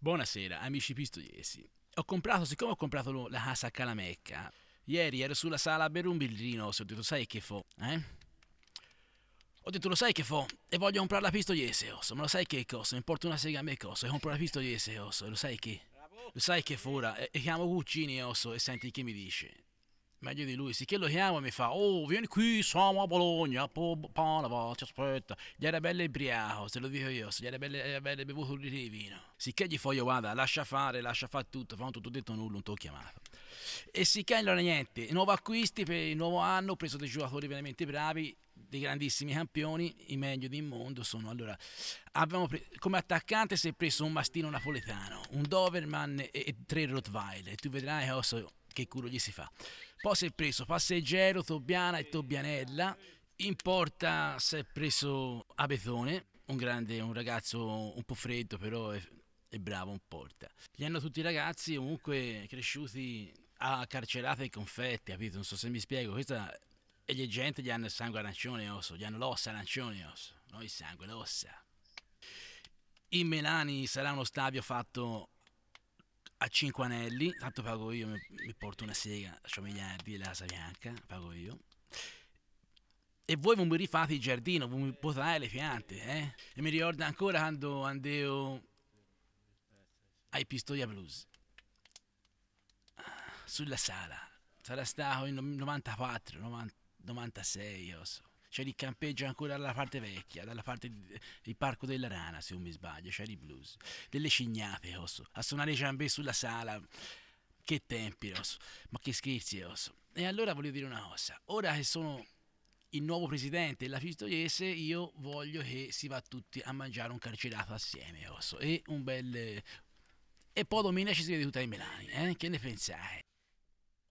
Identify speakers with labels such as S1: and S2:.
S1: Buonasera amici pistoiesi. Ho comprato, siccome ho comprato la casa a Calamecca, ieri ero sulla sala a bere un birrino, ho detto sai che fo, eh? Ho detto lo sai che fo e voglio comprare la pistoiese, osso, ma lo sai che cosa? Mi porto una sega a me cosa, e compro la pistoiese, osso, e lo sai che? Lo sai che fora? E, e chiamo Guccini, osso, e senti che mi dice meglio di lui. sicché lo chiamo e mi fa, oh vieni qui, siamo a Bologna, Panova, ci aspetta. Gli era bello ubriaco, se lo dico io, se gli era bello, era bello bevuto un litro di vino. Sicché gli fa io, guarda, lascia fare, lascia fare tutto, fa tutto detto nulla, non ti ho chiamato. E sicché allora niente, nuovi acquisti per il nuovo anno, ho preso dei giocatori veramente bravi, dei grandissimi campioni, i meglio del mondo sono. Allora, abbiamo come attaccante si è preso un mastino napoletano, un Doverman e, e tre Rottweiler, tu vedrai cosa che culo gli si fa. Poi si è preso Passeggero, Tobiana e Tobianella. In porta si è preso Abetone, un grande, un ragazzo un po' freddo, però è, è bravo in porta. Gli hanno tutti i ragazzi comunque cresciuti a carcerate e confetti, capito? Non so se mi spiego, questa e gli gente gli hanno il sangue arancione osso, gli hanno l'ossa arancione osso, noi sangue, l'ossa. In Melani sarà uno stadio fatto a 5 anelli, tanto pago io, mi, mi porto una sega, ho miliardi, l'asa bianca, pago io. E voi mi rifate il giardino, voi mi portate le piante, eh? E mi ricordo ancora quando andeo ai Pistoia Blues, ah, sulla sala, sarà stato in 94, 90, 96, io so c'è chi campeggio ancora dalla parte vecchia, dalla parte del Parco della Rana, se non mi sbaglio, c'è i blues, delle cignape, osso, a suonare i jambé sulla sala, che tempi, osso, ma che scherzi, osso. E allora voglio dire una cosa, ora che sono il nuovo presidente della Pistoiese, io voglio che si va tutti a mangiare un carcerato assieme, osso, e un bel... E poi domenica ci si vede tutta ai Melani, eh? che ne pensate?